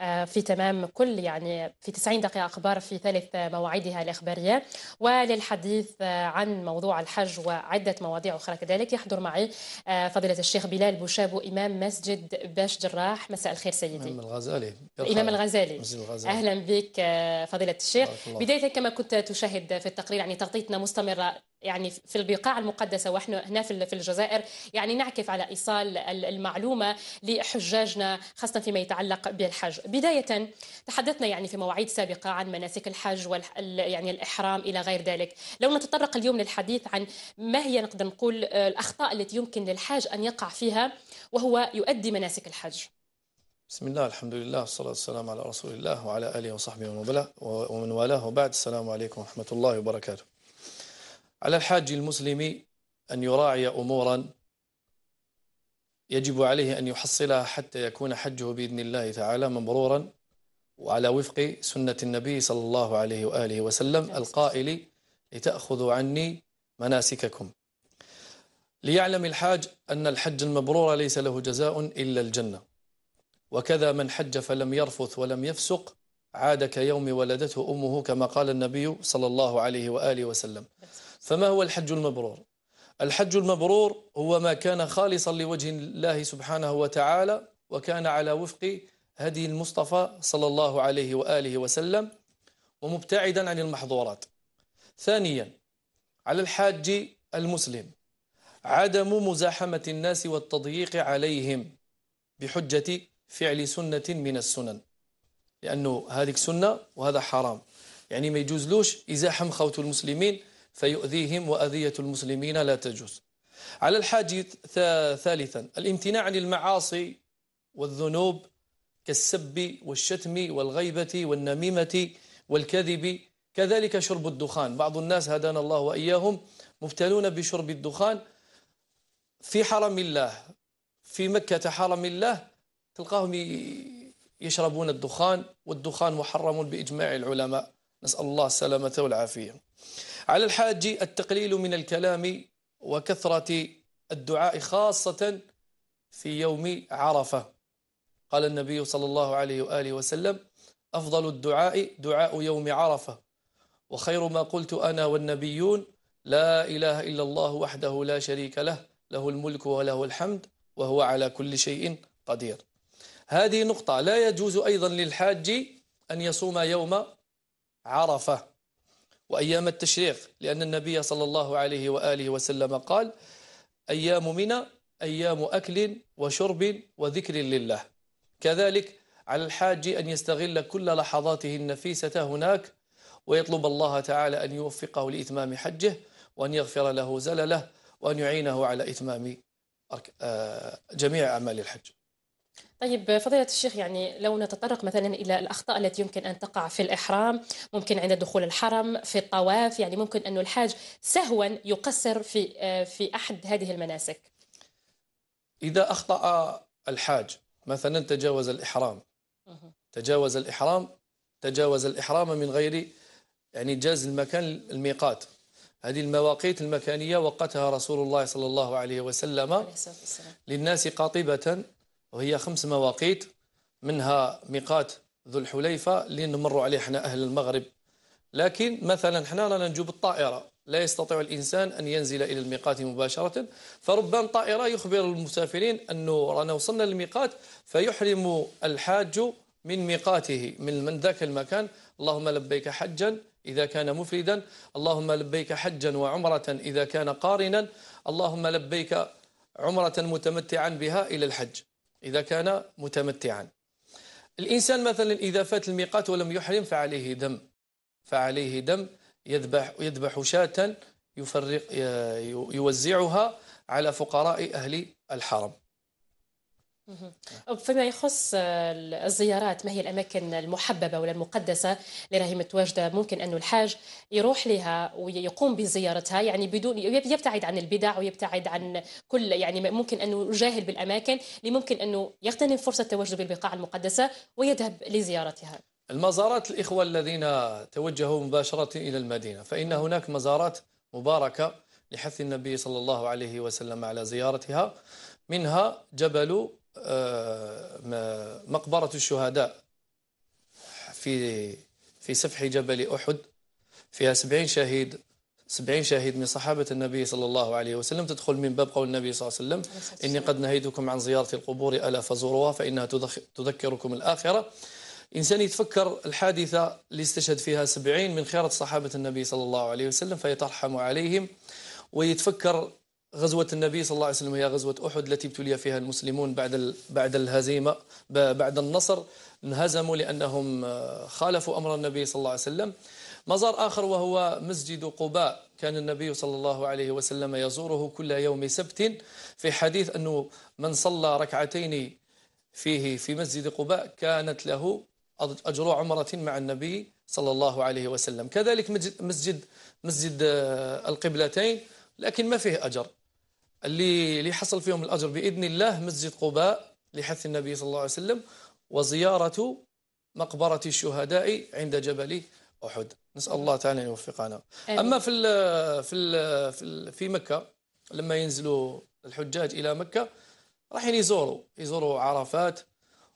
آه، في تمام كل يعني في 90 دقيقة أخبار في ثالث مواعيدها الإخبارية وللحديث آه، عن موضوع الحج وعدة مواضيع أخرى كذلك يحضر معي آه، فضيلة الشيخ بلال بوشابو إمام مسجد باش جراح مساء الخير سيدي إمام الغزالي إمام الغزالي أهلا بك فضيلة الشيخ بداية كما كنت تشاهد في التقرير يعني تغطيتنا مستمرة يعني في البقاع المقدسه ونحن هنا في الجزائر يعني نعكف على ايصال المعلومه لحجاجنا خاصه فيما يتعلق بالحج. بدايه تحدثنا يعني في مواعيد سابقه عن مناسك الحج وال يعني الاحرام الى غير ذلك. لو نتطرق اليوم للحديث عن ما هي نقدر نقول الاخطاء التي يمكن للحاج ان يقع فيها وهو يؤدي مناسك الحج. بسم الله الحمد لله والصلاة والسلام على رسول الله وعلى آله وصحبه ومن والاه وبعد السلام عليكم ورحمة الله وبركاته على الحاج المسلم أن يراعي أمورا يجب عليه أن يحصلها حتى يكون حجه بإذن الله تعالى مبرورا وعلى وفق سنة النبي صلى الله عليه وآله وسلم القائل لتأخذوا عني مناسككم ليعلم الحاج أن الحج المبرور ليس له جزاء إلا الجنة وكذا من حج فلم يرفث ولم يفسق عاد كيوم ولدته أمه كما قال النبي صلى الله عليه وآله وسلم فما هو الحج المبرور الحج المبرور هو ما كان خالصا لوجه الله سبحانه وتعالى وكان على وفق هدي المصطفى صلى الله عليه وآله وسلم ومبتعدا عن المحظورات ثانيا على الحاج المسلم عدم مزاحمة الناس والتضييق عليهم بحجة فعل سنة من السنن لأنه هذه سنة وهذا حرام يعني ما يجوزلوش يزاحم خوت المسلمين فيؤذيهم وأذية المسلمين لا تجوز على الحاجة ثالثا الامتناع عن المعاصي والذنوب كالسب والشتم والغيبة والنميمة والكذب كذلك شرب الدخان بعض الناس هدانا الله وإياهم مبتلون بشرب الدخان في حرم الله في مكة حرم الله تلقاهم يشربون الدخان والدخان محرم بإجماع العلماء نسأل الله السلامة والعافية على الحاج التقليل من الكلام وكثرة الدعاء خاصة في يوم عرفة قال النبي صلى الله عليه وآله وسلم أفضل الدعاء دعاء يوم عرفة وخير ما قلت أنا والنبيون لا إله إلا الله وحده لا شريك له له الملك وله الحمد وهو على كل شيء قدير هذه نقطة لا يجوز أيضا للحاج أن يصوم يوم عرفة وأيام التشريق لأن النبي صلى الله عليه وآله وسلم قال أيام منى أيام أكل وشرب وذكر لله كذلك على الحاج أن يستغل كل لحظاته النفيسة هناك ويطلب الله تعالى أن يوفقه لإتمام حجه وأن يغفر له زلله وأن يعينه على إتمام آه، جميع أعمال الحج طيب فضيلة الشيخ يعني لو نتطرق مثلا إلى الأخطاء التي يمكن أن تقع في الإحرام ممكن عند دخول الحرم في الطواف يعني ممكن أن الحاج سهوا يقصر في آه، في أحد هذه المناسك إذا أخطأ الحاج مثلا تجاوز الإحرام تجاوز الإحرام تجاوز الإحرام من غير يعني جاز المكان الميقات هذه المواقيت المكانية وقتها رسول الله صلى الله عليه وسلم للناس قاطبة وهي خمس مواقيت منها ميقات ذو الحليفة اللي نمروا عليه احنا أهل المغرب لكن مثلا احنا رانا نجوب الطائرة لا يستطيع الإنسان أن ينزل إلى الميقات مباشرة فربما طائرة يخبر المسافرين أنه رانا وصلنا للميقات فيحرم الحاج من ميقاته من من ذاك المكان اللهم لبيك حجا إذا كان مفردا اللهم لبيك حجا وعمرة إذا كان قارنا اللهم لبيك عمرة متمتعا بها إلى الحج إذا كان متمتعا الإنسان مثلا إذا فات الميقات ولم يحرم فعليه دم فعليه دم يذبح يذبح شاة يفرق يوزعها على فقراء أهل الحرم فيما يخص آه، الزيارات ما هي الاماكن المحببه ولا المقدسه اللي راهي متواجده ممكن انه الحاج يروح لها ويقوم بزيارتها يعني بدون يبتعد عن البدع ويبتعد عن كل يعني ممكن انه يجاهل بالاماكن اللي ممكن انه يغتنم فرصه تواجده بالبقاع المقدسه ويذهب لزيارتها. المزارات الاخوه الذين توجهوا مباشره الى المدينه فان هناك مزارات مباركه لحث النبي صلى الله عليه وسلم على زيارتها منها جبل آه، مقبرة الشهداء في في سفح جبل أحد فيها سبعين شهيد سبعين شهيد من صحابة النبي صلى الله عليه وسلم تدخل من باب قول النبي صلى الله عليه وسلم إني قد نهيتكم عن زيارة القبور ألا فزوروها فإنها تذكركم الآخرة إنسان يتفكر الحادثة اللي استشهد فيها سبعين من خيرة صحابة النبي صلى الله عليه وسلم فيترحم عليهم ويتفكر غزوة النبي صلى الله عليه وسلم هي غزوة أحد التي ابتلي فيها المسلمون بعد بعد الهزيمة بعد النصر انهزموا لأنهم آه، خالفوا أمر النبي صلى الله عليه وسلم مزار آخر وهو مسجد قباء كان النبي صلى الله عليه وسلم يزوره كل يوم سبت في حديث أنه من صلى ركعتين فيه في مسجد قباء كانت له أجر عمرة مع النبي صلى الله عليه وسلم كذلك مسجد مسجد آه، القبلتين لكن ما فيه أجر اللي اللي حصل فيهم الأجر بإذن الله مسجد قباء لحث النبي صلى الله عليه وسلم وزيارة مقبرة الشهداء عند جبل أحد نسأل الله تعالى أن يوفقنا أما في الـ في الـ في, الـ في مكة لما ينزلوا الحجاج إلى مكة راح يزوروا يزوروا عرفات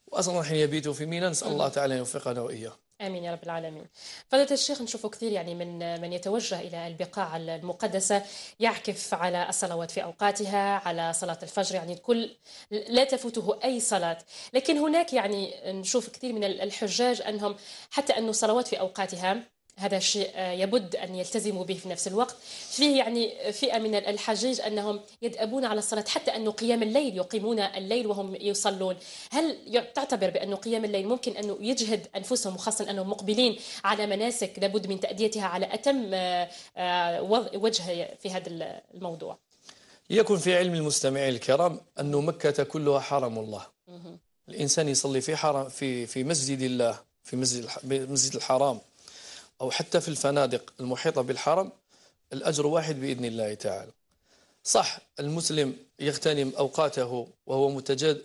وأصلا راح يبيتوا في ميناء نسأل الله تعالى أن يوفقنا وإياه امين يا رب العالمين. فضيله الشيخ نشوفوا كثير يعني من من يتوجه الى البقاع المقدسه يعكف على الصلوات في اوقاتها، على صلاه الفجر يعني كل لا تفوته اي صلاه، لكن هناك يعني نشوف كثير من الحجاج انهم حتى انه صلوات في اوقاتها هذا الشيء آه، يبد أن يلتزموا به في نفس الوقت فيه يعني فئة من الحجيج أنهم يدأبون على الصلاة حتى أنه قيام الليل يقيمون الليل وهم يصلون هل تعتبر بأن قيام الليل ممكن أنه يجهد أنفسهم وخاصة أنهم مقبلين على مناسك لابد من تأديتها على أتم آه، آه، وجه في هذا الموضوع يكون في علم المستمعين الكرام أن مكة كلها حرم الله الإنسان يصلي في حرم في في مسجد الله في مسجد مسجد الحرام أو حتى في الفنادق المحيطة بالحرم الأجر واحد بإذن الله تعالى صح المسلم يغتنم أوقاته وهو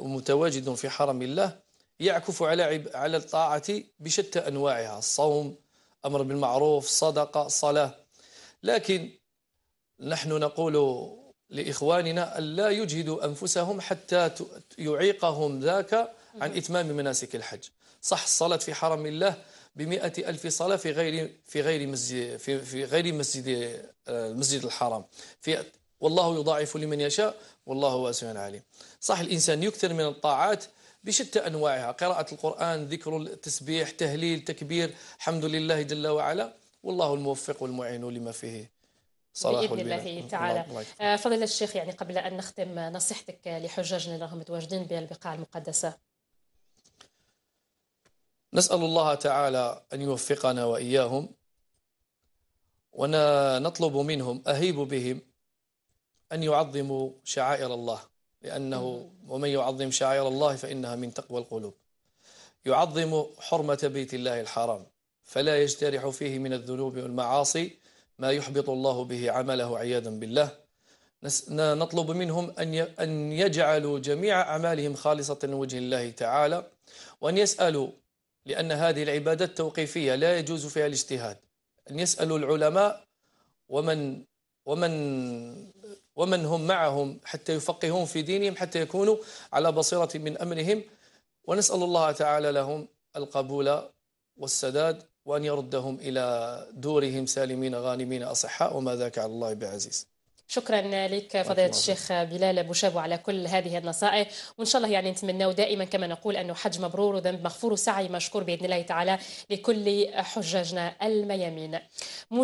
متواجد في حرم الله يعكف على على الطاعة بشتى أنواعها الصوم أمر بالمعروف صدقة صلاة لكن نحن نقول لإخواننا ألا يجهدوا أنفسهم حتى يعيقهم ذاك عن إتمام مناسك الحج صح الصلاة في حرم الله بمئة ألف صلاة في غير في غير مسجد في, في غير مسجد آه، المسجد الحرام في والله يضاعف لمن يشاء والله واسع عليم صح الإنسان يكثر من الطاعات بشتى أنواعها قراءة القرآن ذكر التسبيح تهليل تكبير حمد لله جل وعلا والله الموفق والمعين لما فيه صلاح باذن الله تعالى آه، فضيله الشيخ يعني قبل ان نختم آه، نصيحتك لحجاجنا اللي راهم متواجدين بالبقاع المقدسه نسأل الله تعالى أن يوفقنا وإياهم ونطلب منهم أهيب بهم أن يعظموا شعائر الله لأنه ومن يعظم شعائر الله فإنها من تقوى القلوب يعظم حرمة بيت الله الحرام فلا يجترح فيه من الذنوب والمعاصي ما يحبط الله به عمله عياذا بالله نطلب منهم أن يجعلوا جميع أعمالهم خالصة لوجه الله تعالى وأن يسألوا لأن هذه العبادات توقيفية لا يجوز فيها الاجتهاد أن يسألوا العلماء ومن ومن ومن هم معهم حتى يفقهون في دينهم حتى يكونوا على بصيرة من أمرهم ونسأل الله تعالى لهم القبول والسداد وأن يردهم إلى دورهم سالمين غانمين أصحاء وما ذاك على الله بعزيز شكرا لك فضيله الشيخ بلال ابو شابو على كل هذه النصائح وان شاء الله يعني نتمناو دائما كما نقول انه حج مبرور وذنب مغفور وسعي مشكور باذن الله تعالى لكل حجاجنا الميامين